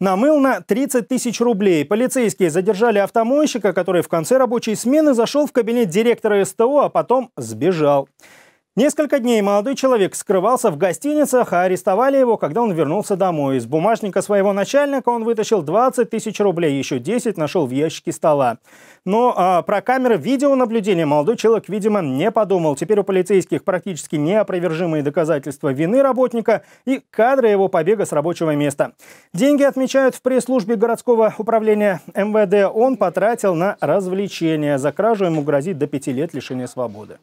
намыл на 30 тысяч рублей. Полицейские задержали автомойщика, который в конце рабочей смены зашел в кабинет директора СТО, а потом сбежал. Несколько дней молодой человек скрывался в гостиницах, а арестовали его, когда он вернулся домой. Из бумажника своего начальника он вытащил 20 тысяч рублей, еще 10 нашел в ящике стола. Но а, про камеры видеонаблюдения молодой человек, видимо, не подумал. Теперь у полицейских практически неопровержимые доказательства вины работника и кадры его побега с рабочего места. Деньги, отмечают в пресс-службе городского управления МВД, он потратил на развлечения. За кражу ему грозит до 5 лет лишения свободы.